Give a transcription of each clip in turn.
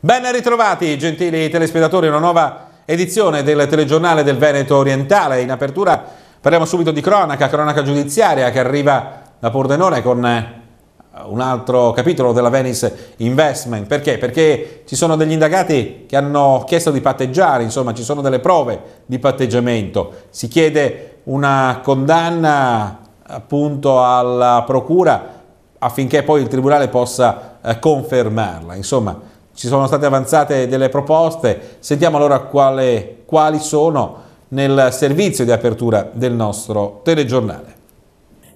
Ben ritrovati, gentili telespettatori, una nuova edizione del telegiornale del Veneto Orientale. In apertura parliamo subito di cronaca, cronaca giudiziaria che arriva da Pordenone con eh, un altro capitolo della Venice Investment. Perché? Perché ci sono degli indagati che hanno chiesto di patteggiare, insomma ci sono delle prove di patteggiamento. Si chiede una condanna appunto alla procura affinché poi il Tribunale possa eh, confermarla. Insomma, ci sono state avanzate delle proposte, sentiamo allora quale, quali sono nel servizio di apertura del nostro telegiornale.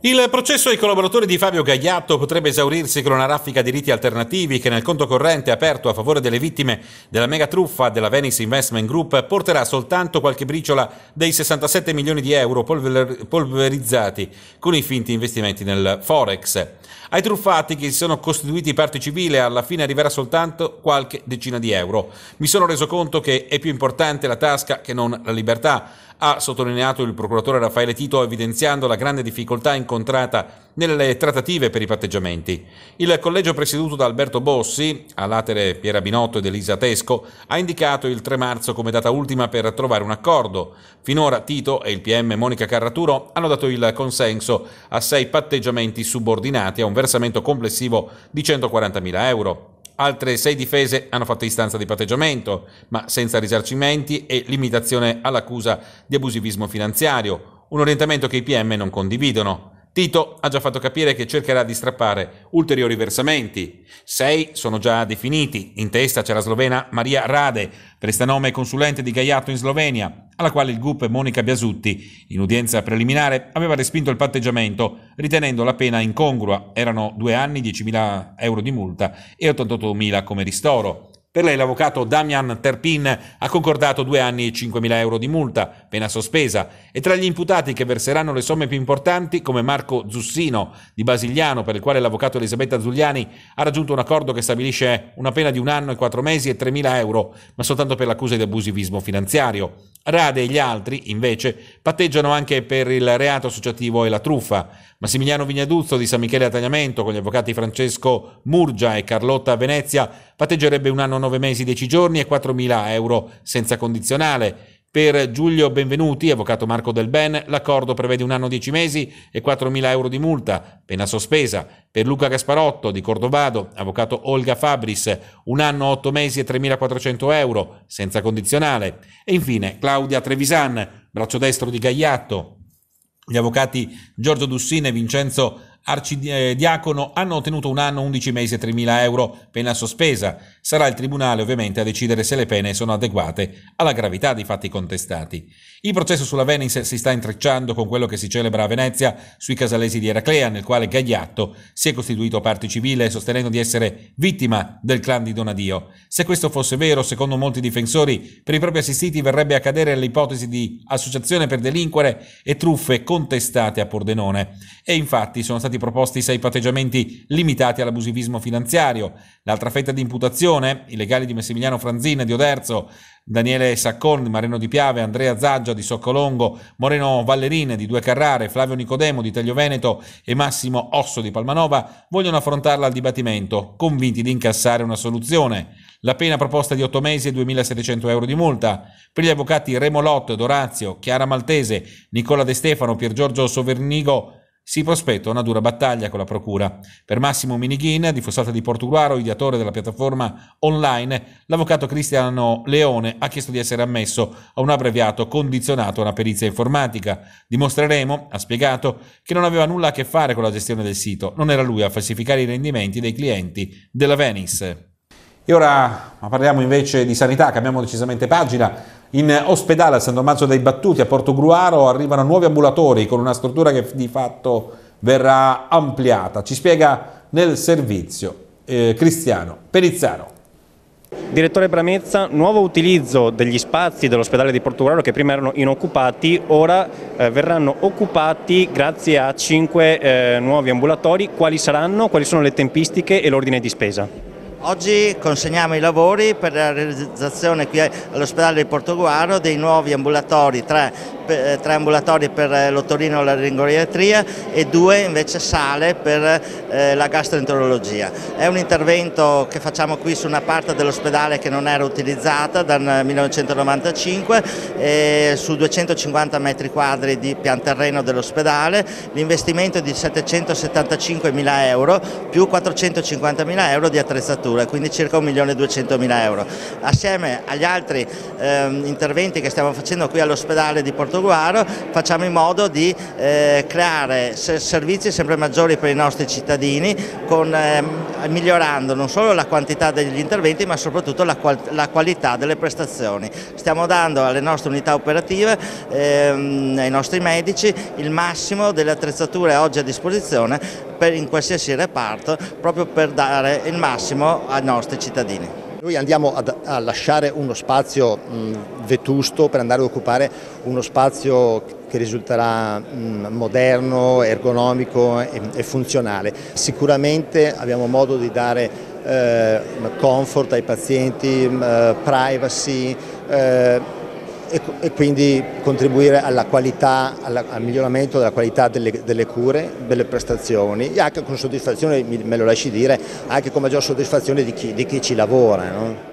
Il processo ai collaboratori di Fabio Gagliatto potrebbe esaurirsi con una raffica di riti alternativi che nel conto corrente aperto a favore delle vittime della mega truffa della Venice Investment Group porterà soltanto qualche briciola dei 67 milioni di euro polverizzati con i finti investimenti nel Forex. Ai truffati che si sono costituiti parte civile alla fine arriverà soltanto qualche decina di euro. Mi sono reso conto che è più importante la tasca che non la libertà, ha sottolineato il procuratore Raffaele Tito evidenziando la grande difficoltà in incontrata nelle trattative per i patteggiamenti. Il collegio presieduto da Alberto Bossi, a latere Piera Binotto ed Elisa Tesco, ha indicato il 3 marzo come data ultima per trovare un accordo. Finora Tito e il PM Monica Carraturo hanno dato il consenso a sei patteggiamenti subordinati a un versamento complessivo di 140.000 euro. Altre sei difese hanno fatto istanza di patteggiamento, ma senza risarcimenti e limitazione all'accusa di abusivismo finanziario, un orientamento che i PM non condividono. Tito ha già fatto capire che cercherà di strappare ulteriori versamenti. Sei sono già definiti. In testa c'è la slovena Maria Rade, prestanome consulente di Gaiato in Slovenia, alla quale il GUP Monica Biasutti, in udienza preliminare, aveva respinto il patteggiamento, ritenendo la pena incongrua. Erano due anni, 10.000 euro di multa e 88.000 come ristoro. Per lei l'avvocato Damian Terpin ha concordato due anni e 5.000 euro di multa, pena sospesa, e tra gli imputati che verseranno le somme più importanti, come Marco Zussino di Basigliano, per il quale l'avvocato Elisabetta Zugliani ha raggiunto un accordo che stabilisce una pena di un anno e quattro mesi e 3.000 euro, ma soltanto per l'accusa di abusivismo finanziario. Rade e gli altri, invece, patteggiano anche per il reato associativo e la truffa. Massimiliano Vignaduzzo di San Michele a Tagliamento con gli avvocati Francesco Murgia e Carlotta Venezia patteggerebbe un anno, nove mesi, dieci giorni e 4.000 euro senza condizionale. Per Giulio Benvenuti, avvocato Marco Del Ben, l'accordo prevede un anno, dieci mesi e 4.000 euro di multa, pena sospesa. Per Luca Gasparotto di Cordovado, avvocato Olga Fabris, un anno, otto mesi e 3.400 euro, senza condizionale. E infine Claudia Trevisan, braccio destro di Gagliatto, gli avvocati Giorgio Dussina e Vincenzo arcidiacono eh, hanno ottenuto un anno, 11 mesi e 3.000 euro, pena sospesa. Sarà il tribunale ovviamente a decidere se le pene sono adeguate alla gravità dei fatti contestati. Il processo sulla Venice si sta intrecciando con quello che si celebra a Venezia sui casalesi di Eraclea, nel quale Gagliatto si è costituito parte civile sostenendo di essere vittima del clan di Donadio. Se questo fosse vero, secondo molti difensori, per i propri assistiti verrebbe a cadere l'ipotesi di associazione per delinquere e truffe contestate a Pordenone. E infatti sono stati stati proposti sei patteggiamenti limitati all'abusivismo finanziario. L'altra fetta di imputazione, i legali di Massimiliano Franzin, di Oderzo, Daniele Saccon, di Mareno Di Piave, Andrea Zaggia di Soccolongo, Moreno Vallerine, di Due Carrare, Flavio Nicodemo di Taglio Veneto e Massimo Osso di Palmanova, vogliono affrontarla al dibattimento, convinti di incassare una soluzione. La pena proposta di 8 mesi e 2.700 euro di multa. Per gli avvocati Remolotto, Dorazio, Chiara Maltese, Nicola De Stefano, Piergiorgio Sovernigo, si prospetta una dura battaglia con la Procura. Per Massimo Minighin, di Fossata di Portuguaro, ideatore della piattaforma online, l'avvocato Cristiano Leone ha chiesto di essere ammesso a un abbreviato condizionato a una perizia informatica. Dimostreremo, ha spiegato, che non aveva nulla a che fare con la gestione del sito, non era lui a falsificare i rendimenti dei clienti della Venice. E ora parliamo invece di sanità, cambiamo decisamente pagina. In ospedale a San Tommaso dei Battuti, a Porto Gruaro, arrivano nuovi ambulatori con una struttura che di fatto verrà ampliata. Ci spiega nel servizio eh, Cristiano Perizzaro. Direttore Bramezza, nuovo utilizzo degli spazi dell'ospedale di Portogallo che prima erano inoccupati, ora eh, verranno occupati grazie a cinque eh, nuovi ambulatori. Quali saranno, quali sono le tempistiche e l'ordine di spesa? Oggi consegniamo i lavori per la realizzazione qui all'ospedale di Portoguaro dei nuovi ambulatori 3 eh, tre ambulatori per eh, l'ottorino e la ringoriatria e due invece sale per eh, la gastroenterologia. È un intervento che facciamo qui su una parte dell'ospedale che non era utilizzata dal 1995 eh, su 250 metri quadri di pian terreno dell'ospedale, l'investimento è di 775 mila euro più 450 mila euro di attrezzature, quindi circa 1 milione 200 mila euro. Assieme agli altri eh, interventi che stiamo facendo qui all'ospedale di Porto Guaro facciamo in modo di eh, creare servizi sempre maggiori per i nostri cittadini con, eh, migliorando non solo la quantità degli interventi ma soprattutto la, qual la qualità delle prestazioni. Stiamo dando alle nostre unità operative, ehm, ai nostri medici il massimo delle attrezzature oggi a disposizione per, in qualsiasi reparto proprio per dare il massimo ai nostri cittadini. Noi andiamo ad, a lasciare uno spazio mh, vetusto per andare ad occupare uno spazio che risulterà mh, moderno, ergonomico e, e funzionale. Sicuramente abbiamo modo di dare eh, comfort ai pazienti, eh, privacy, eh, e, e quindi contribuire alla qualità, alla, al miglioramento della qualità delle, delle, cure, delle prestazioni e anche con soddisfazione, me lo lasci dire, anche con maggior soddisfazione di chi, di chi ci lavora. No?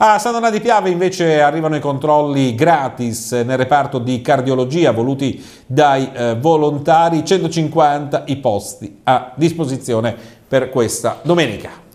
A San Donato di Piave invece arrivano i controlli gratis nel reparto di cardiologia voluti dai eh, volontari, 150 i posti a disposizione per questa domenica.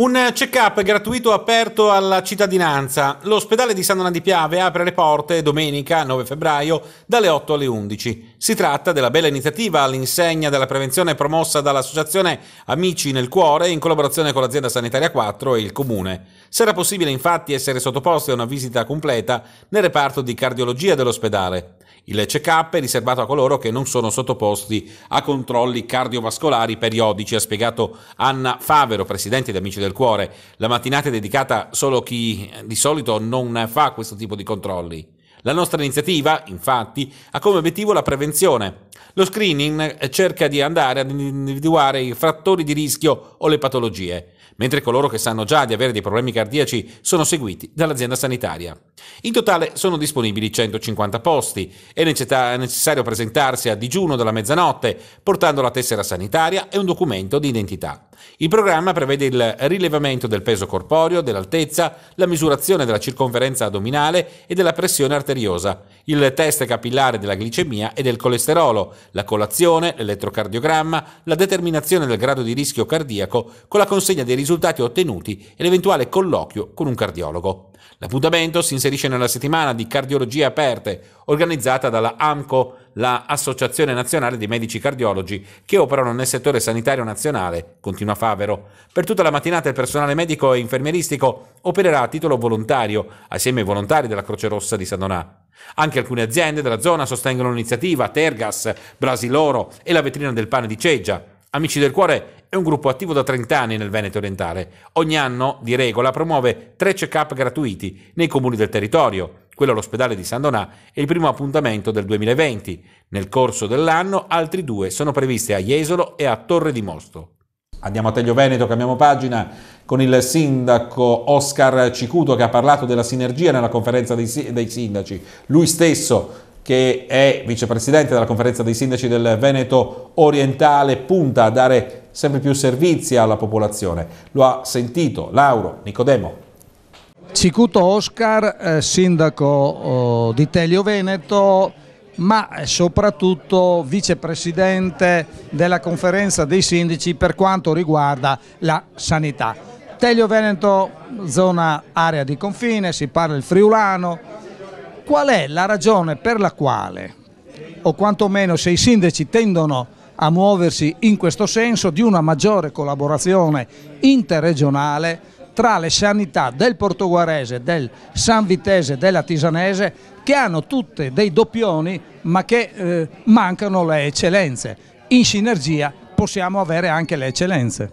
Un check-up gratuito aperto alla cittadinanza. L'ospedale di San Donato di Piave apre le porte domenica 9 febbraio dalle 8 alle 11. Si tratta della bella iniziativa all'insegna della prevenzione promossa dall'associazione Amici nel Cuore in collaborazione con l'azienda sanitaria 4 e il comune. Sarà possibile infatti essere sottoposti a una visita completa nel reparto di cardiologia dell'ospedale. Il check-up è riservato a coloro che non sono sottoposti a controlli cardiovascolari periodici, ha spiegato Anna Favero, presidente di Amici del Cuore. La mattinata è dedicata solo a chi di solito non fa questo tipo di controlli. La nostra iniziativa, infatti, ha come obiettivo la prevenzione. Lo screening cerca di andare ad individuare i frattori di rischio o le patologie, mentre coloro che sanno già di avere dei problemi cardiaci sono seguiti dall'azienda sanitaria. In totale sono disponibili 150 posti. È necessario presentarsi a digiuno dalla mezzanotte, portando la tessera sanitaria e un documento di identità. Il programma prevede il rilevamento del peso corporeo, dell'altezza, la misurazione della circonferenza addominale e della pressione arteriale misteriosa il test capillare della glicemia e del colesterolo, la colazione, l'elettrocardiogramma, la determinazione del grado di rischio cardiaco con la consegna dei risultati ottenuti e l'eventuale colloquio con un cardiologo. L'appuntamento si inserisce nella settimana di cardiologie aperte organizzata dalla AMCO, la Nazionale dei Medici Cardiologi che operano nel settore sanitario nazionale, continua Favero. Per tutta la mattinata il personale medico e infermieristico opererà a titolo volontario, assieme ai volontari della Croce Rossa di San Donà. Anche alcune aziende della zona sostengono l'iniziativa, Tergas, Brasiloro e la vetrina del pane di Ceggia. Amici del Cuore è un gruppo attivo da 30 anni nel Veneto orientale. Ogni anno, di regola, promuove tre check-up gratuiti nei comuni del territorio. Quello all'ospedale di San Donà è il primo appuntamento del 2020. Nel corso dell'anno altri due sono previsti a Jesolo e a Torre di Mosto. Andiamo a Teglio Veneto, cambiamo pagina con il sindaco Oscar Cicuto che ha parlato della sinergia nella conferenza dei, dei sindaci. Lui stesso che è vicepresidente della conferenza dei sindaci del Veneto orientale, punta a dare sempre più servizi alla popolazione. Lo ha sentito Lauro Nicodemo. Cicuto Oscar, eh, sindaco oh, di Telio Veneto, ma soprattutto vicepresidente della conferenza dei sindaci per quanto riguarda la sanità. Teglio Veneto, zona area di confine, si parla il friulano. Qual è la ragione per la quale, o quantomeno se i sindaci tendono a muoversi in questo senso, di una maggiore collaborazione interregionale tra le sanità del Portoguarese, del San Vitese, della Tisanese che hanno tutte dei doppioni ma che eh, mancano le eccellenze. In sinergia possiamo avere anche le eccellenze.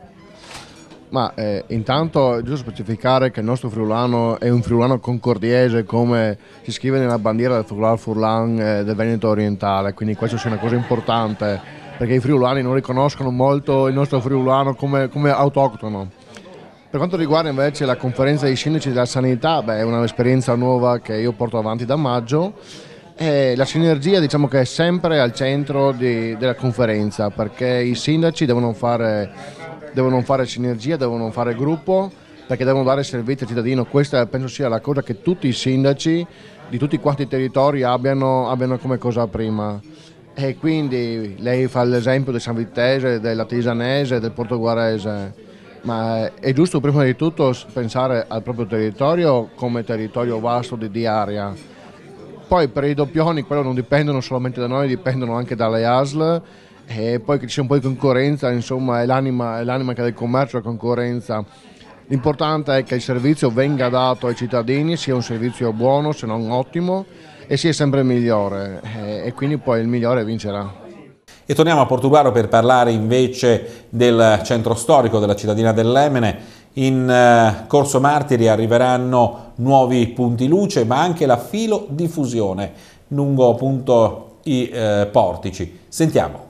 Ma eh, intanto è giusto specificare che il nostro friulano è un friulano concordiese come si scrive nella bandiera del Friulano Furlan eh, del Veneto orientale, quindi questa è una cosa importante perché i friulani non riconoscono molto il nostro friulano come, come autoctono. Per quanto riguarda invece la conferenza dei sindaci della sanità, beh, è un'esperienza nuova che io porto avanti da maggio. E la sinergia diciamo che è sempre al centro di, della conferenza perché i sindaci devono fare, devono fare sinergia, devono fare gruppo perché devono dare servizio al cittadino. Questa penso sia la cosa che tutti i sindaci di tutti quanti i territori abbiano, abbiano come cosa prima. E quindi lei fa l'esempio del San Vittese, della Tisanese, del Portoguarese ma è giusto prima di tutto pensare al proprio territorio come territorio vasto di, di area. Poi per i doppioni quello non dipendono solamente da noi, dipendono anche dalle ASL e poi che ci sia un po' di concorrenza, insomma è l'anima, è l'anima che del commercio, la concorrenza. L'importante è che il servizio venga dato ai cittadini, sia un servizio buono se non ottimo e sia sempre migliore eh, e quindi poi il migliore vincerà. E torniamo a Portugaro per parlare invece del centro storico della cittadina dell'Emene. In eh, Corso Martiri arriveranno nuovi punti luce, ma anche la filodiffusione lungo appunto i eh, portici. Sentiamo.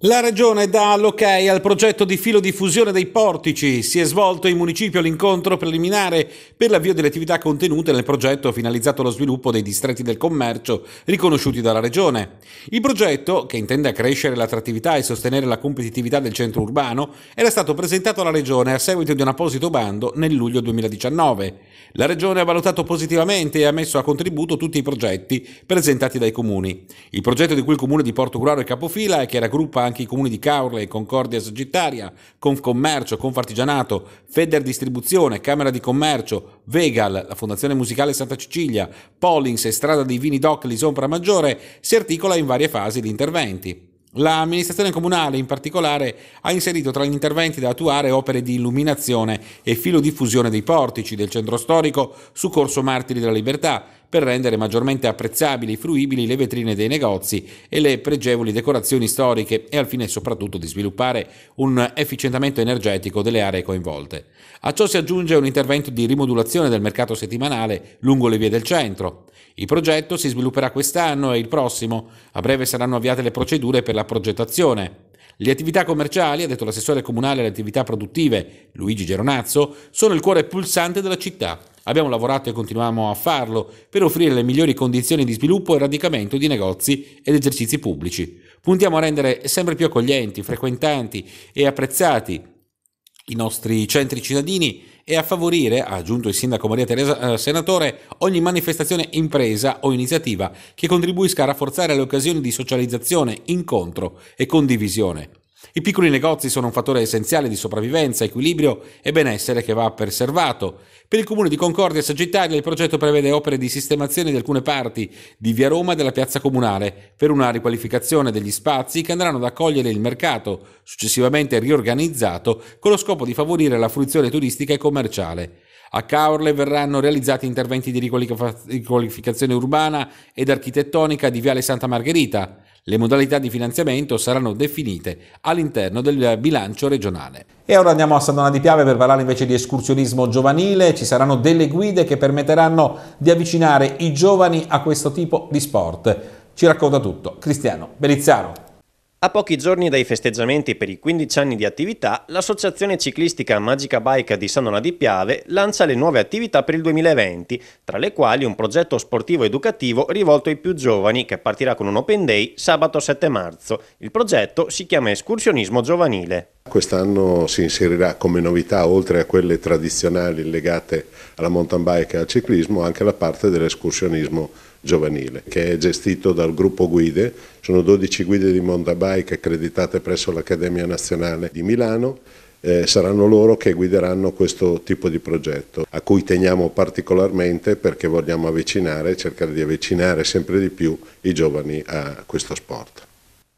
La Regione dà l'ok al progetto di filo di fusione dei portici. Si è svolto in municipio l'incontro preliminare per l'avvio delle attività contenute nel progetto finalizzato allo sviluppo dei distretti del commercio riconosciuti dalla Regione. Il progetto, che intende accrescere l'attrattività e sostenere la competitività del centro urbano, era stato presentato alla Regione a seguito di un apposito bando nel luglio 2019. La Regione ha valutato positivamente e ha messo a contributo tutti i progetti presentati dai comuni. Il progetto di cui il comune di Porto Curaro è capofila e che raggruppa anche i comuni di Caorle, Concordia Sagittaria, Confcommercio, Confartigianato, Feder Distribuzione, Camera di Commercio, Vegal, la Fondazione Musicale Santa Cecilia, Pollins e Strada dei Vini Doc Lison Maggiore si articola in varie fasi di interventi. L'amministrazione comunale in particolare ha inserito tra gli interventi da attuare opere di illuminazione e filodiffusione dei portici del centro storico su Corso Martiri della Libertà per rendere maggiormente apprezzabili e fruibili le vetrine dei negozi e le pregevoli decorazioni storiche e al fine soprattutto di sviluppare un efficientamento energetico delle aree coinvolte. A ciò si aggiunge un intervento di rimodulazione del mercato settimanale lungo le vie del centro. Il progetto si svilupperà quest'anno e il prossimo. A breve saranno avviate le procedure per la progettazione. Le attività commerciali, ha detto l'assessore comunale alle attività produttive Luigi Geronazzo, sono il cuore pulsante della città. Abbiamo lavorato e continuiamo a farlo per offrire le migliori condizioni di sviluppo e radicamento di negozi ed esercizi pubblici. Puntiamo a rendere sempre più accoglienti, frequentanti e apprezzati i nostri centri cittadini e a favorire, ha aggiunto il sindaco Maria Teresa eh, Senatore, ogni manifestazione impresa o iniziativa che contribuisca a rafforzare le occasioni di socializzazione, incontro e condivisione. I piccoli negozi sono un fattore essenziale di sopravvivenza, equilibrio e benessere che va preservato per il comune di Concordia Sagittaria il progetto prevede opere di sistemazione di alcune parti di via Roma e della piazza comunale per una riqualificazione degli spazi che andranno ad accogliere il mercato, successivamente riorganizzato con lo scopo di favorire la fruizione turistica e commerciale. A Caorle verranno realizzati interventi di riqualificazione urbana ed architettonica di Viale Santa Margherita. Le modalità di finanziamento saranno definite all'interno del bilancio regionale. E ora andiamo a Sant'Anna di Piave per parlare invece di escursionismo giovanile. Ci saranno delle guide che permetteranno di avvicinare i giovani a questo tipo di sport. Ci racconta tutto Cristiano Belizzaro. A pochi giorni dai festeggiamenti per i 15 anni di attività, l'associazione ciclistica Magica Bike di Sanona di Piave lancia le nuove attività per il 2020, tra le quali un progetto sportivo educativo rivolto ai più giovani che partirà con un open day sabato 7 marzo. Il progetto si chiama Escursionismo Giovanile. Quest'anno si inserirà come novità, oltre a quelle tradizionali legate alla mountain bike e al ciclismo, anche la parte dell'escursionismo giovanile giovanile che è gestito dal gruppo guide, sono 12 guide di mountain accreditate presso l'Accademia Nazionale di Milano eh, saranno loro che guideranno questo tipo di progetto a cui teniamo particolarmente perché vogliamo avvicinare, cercare di avvicinare sempre di più i giovani a questo sport.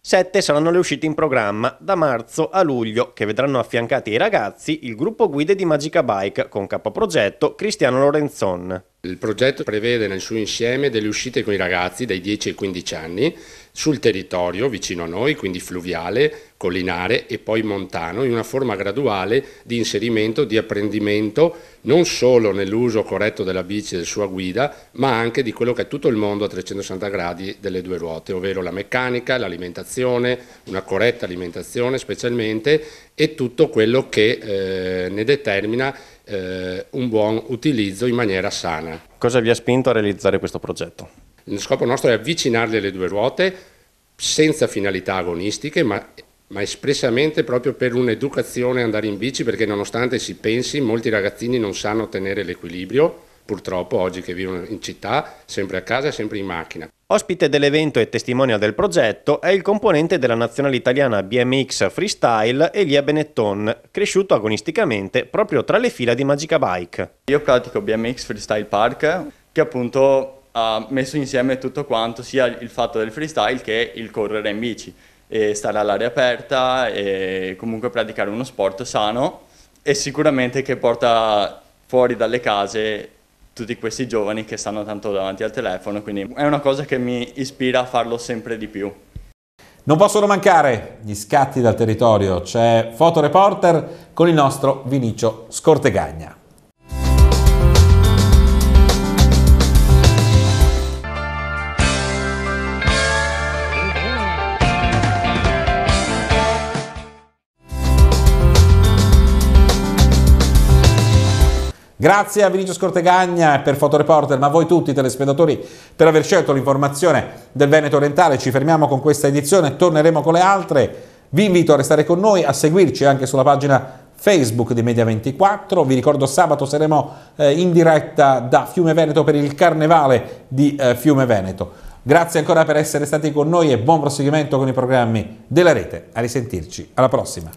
Sette saranno le uscite in programma da marzo a luglio che vedranno affiancati ai ragazzi il gruppo guide di Magica Bike con capo progetto Cristiano Lorenzon. Il progetto prevede nel suo insieme delle uscite con i ragazzi dai 10 ai 15 anni sul territorio vicino a noi, quindi fluviale, collinare e poi montano, in una forma graduale di inserimento, di apprendimento non solo nell'uso corretto della bici e della sua guida, ma anche di quello che è tutto il mondo a 360 gradi delle due ruote, ovvero la meccanica, l'alimentazione, una corretta alimentazione specialmente e tutto quello che eh, ne determina eh, un buon utilizzo in maniera sana. Cosa vi ha spinto a realizzare questo progetto? Lo scopo nostro è avvicinarle alle due ruote senza finalità agonistiche, ma ma espressamente proprio per un'educazione andare in bici perché nonostante si pensi molti ragazzini non sanno tenere l'equilibrio purtroppo oggi che vivono in città sempre a casa e sempre in macchina Ospite dell'evento e testimonial del progetto è il componente della nazionale italiana BMX Freestyle Elia Benetton, cresciuto agonisticamente proprio tra le fila di Magica Bike. Io pratico BMX Freestyle Park che appunto ha messo insieme tutto quanto, sia il fatto del freestyle che il correre in bici e stare all'aria aperta e comunque praticare uno sport sano e sicuramente che porta fuori dalle case tutti questi giovani che stanno tanto davanti al telefono, quindi è una cosa che mi ispira a farlo sempre di più. Non possono mancare gli scatti dal territorio, c'è fotoreporter con il nostro Vinicio Scortegagna. Grazie a Vinicio Scortegagna per Fotoreporter, ma a voi tutti telespedatori per aver scelto l'informazione del Veneto Orientale. Ci fermiamo con questa edizione, torneremo con le altre. Vi invito a restare con noi, a seguirci anche sulla pagina Facebook di Media24. Vi ricordo sabato saremo eh, in diretta da Fiume Veneto per il Carnevale di eh, Fiume Veneto. Grazie ancora per essere stati con noi e buon proseguimento con i programmi della rete. A risentirci, alla prossima.